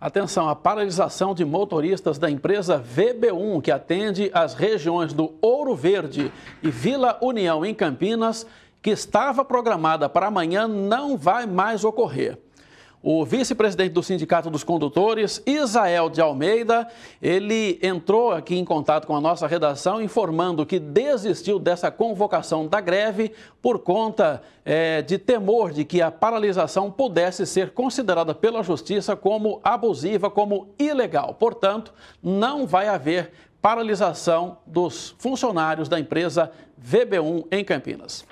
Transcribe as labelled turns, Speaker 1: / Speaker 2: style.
Speaker 1: Atenção, a paralisação de motoristas da empresa VB1, que atende as regiões do Ouro Verde e Vila União, em Campinas, que estava programada para amanhã, não vai mais ocorrer. O vice-presidente do Sindicato dos Condutores, Isael de Almeida, ele entrou aqui em contato com a nossa redação informando que desistiu dessa convocação da greve por conta é, de temor de que a paralisação pudesse ser considerada pela Justiça como abusiva, como ilegal. Portanto, não vai haver paralisação dos funcionários da empresa VB1 em Campinas.